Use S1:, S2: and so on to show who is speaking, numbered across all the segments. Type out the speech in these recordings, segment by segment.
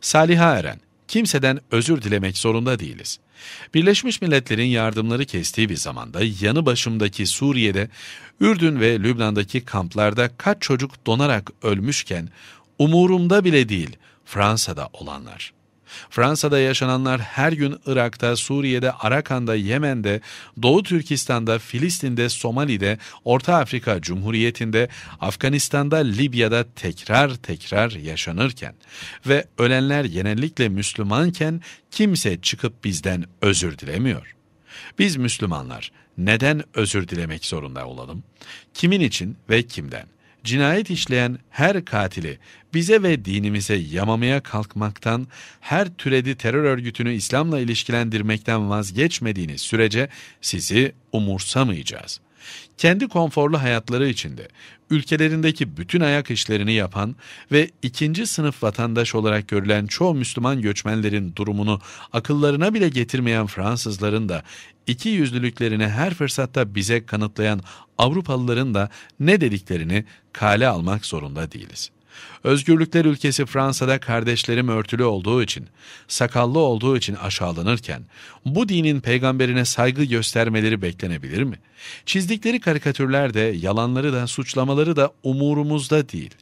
S1: Saliha Eren, kimseden özür dilemek zorunda değiliz. Birleşmiş Milletler'in yardımları kestiği bir zamanda yanı başımdaki Suriye'de, Ürdün ve Lübnan'daki kamplarda kaç çocuk donarak ölmüşken umurumda bile değil Fransa'da olanlar.'' Fransa'da yaşananlar her gün Irak'ta, Suriye'de, Arakan'da, Yemen'de, Doğu Türkistan'da, Filistin'de, Somali'de, Orta Afrika Cumhuriyeti'nde, Afganistan'da, Libya'da tekrar tekrar yaşanırken ve ölenler genellikle Müslümanken kimse çıkıp bizden özür dilemiyor. Biz Müslümanlar neden özür dilemek zorunda olalım? Kimin için ve kimden? cinayet işleyen her katili bize ve dinimize yamamaya kalkmaktan, her türedi terör örgütünü İslam'la ilişkilendirmekten vazgeçmediğiniz sürece sizi umursamayacağız.'' Kendi konforlu hayatları içinde ülkelerindeki bütün ayak işlerini yapan ve ikinci sınıf vatandaş olarak görülen çoğu Müslüman göçmenlerin durumunu akıllarına bile getirmeyen Fransızların da iki yüzlülüklerini her fırsatta bize kanıtlayan Avrupalıların da ne dediklerini kale almak zorunda değiliz.'' Özgürlükler ülkesi Fransa'da kardeşlerim örtülü olduğu için, sakallı olduğu için aşağılanırken, bu dinin peygamberine saygı göstermeleri beklenebilir mi? Çizdikleri karikatürler de, yalanları da, suçlamaları da umurumuzda değil.''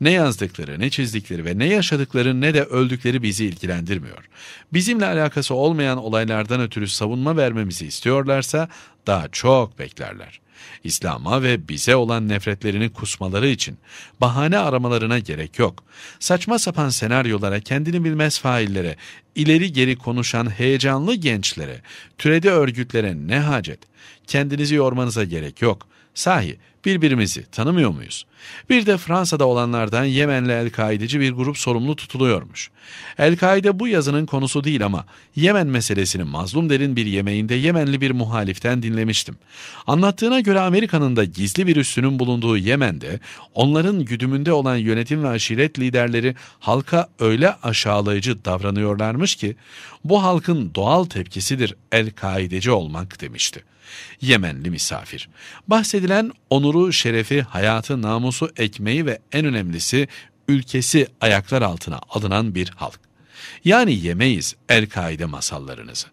S1: Ne yazdıkları, ne çizdikleri ve ne yaşadıkları ne de öldükleri bizi ilgilendirmiyor. Bizimle alakası olmayan olaylardan ötürü savunma vermemizi istiyorlarsa daha çok beklerler. İslam'a ve bize olan nefretlerini kusmaları için bahane aramalarına gerek yok. Saçma sapan senaryolara, kendini bilmez faillere, ileri geri konuşan heyecanlı gençlere, türedi örgütlere ne hacet? Kendinizi yormanıza gerek yok. Sahi birbirimizi tanımıyor muyuz? Bir de Fransa'da olanlardan Yemenli El-Kaideci bir grup sorumlu tutuluyormuş. El-Kaide bu yazının konusu değil ama Yemen meselesini mazlum derin bir yemeğinde Yemenli bir muhaliften dinlemiştim. Anlattığına göre göre Amerika'nın da gizli bir üssünün bulunduğu Yemen'de onların güdümünde olan yönetim ve aşiret liderleri halka öyle aşağılayıcı davranıyorlarmış ki bu halkın doğal tepkisidir El-Kaideci olmak demişti. Yemenli misafir. Bahsedilen onuru, şerefi, hayatı, namusu, ekmeği ve en önemlisi ülkesi ayaklar altına alınan bir halk. Yani yemeyiz El-Kaide masallarınızı.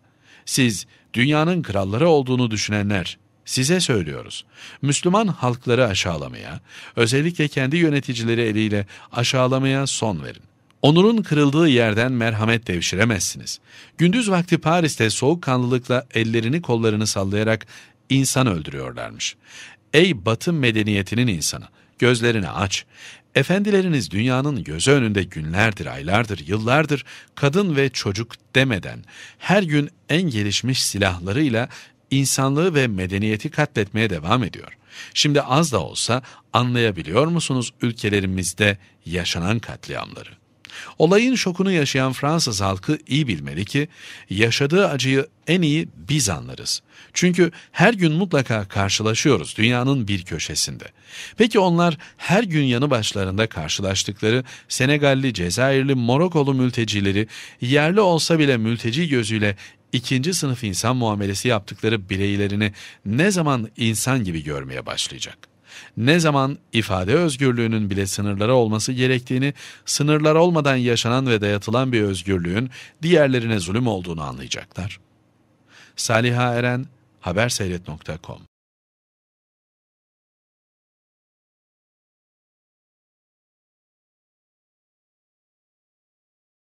S1: Siz dünyanın kralları olduğunu düşünenler Size söylüyoruz. Müslüman halkları aşağılamaya, özellikle kendi yöneticileri eliyle aşağılamaya son verin. Onurun kırıldığı yerden merhamet devşiremezsiniz. Gündüz vakti Paris'te soğukkanlılıkla ellerini kollarını sallayarak insan öldürüyorlarmış. Ey batı medeniyetinin insanı, gözlerini aç. Efendileriniz dünyanın gözü önünde günlerdir, aylardır, yıllardır kadın ve çocuk demeden her gün en gelişmiş silahlarıyla insanlığı ve medeniyeti katletmeye devam ediyor. Şimdi az da olsa anlayabiliyor musunuz ülkelerimizde yaşanan katliamları? Olayın şokunu yaşayan Fransız halkı iyi bilmeli ki yaşadığı acıyı en iyi biz anlarız. Çünkü her gün mutlaka karşılaşıyoruz dünyanın bir köşesinde. Peki onlar her gün yanı başlarında karşılaştıkları Senegalli, Cezayirli, Morokolu mültecileri yerli olsa bile mülteci gözüyle ikinci sınıf insan muamelesi yaptıkları bireylerini ne zaman insan gibi görmeye başlayacak? Ne zaman ifade özgürlüğünün bile sınırları olması gerektiğini, sınırlar olmadan yaşanan ve dayatılan bir özgürlüğün diğerlerine zulüm olduğunu anlayacaklar. Saliha Eren, haberseyret.com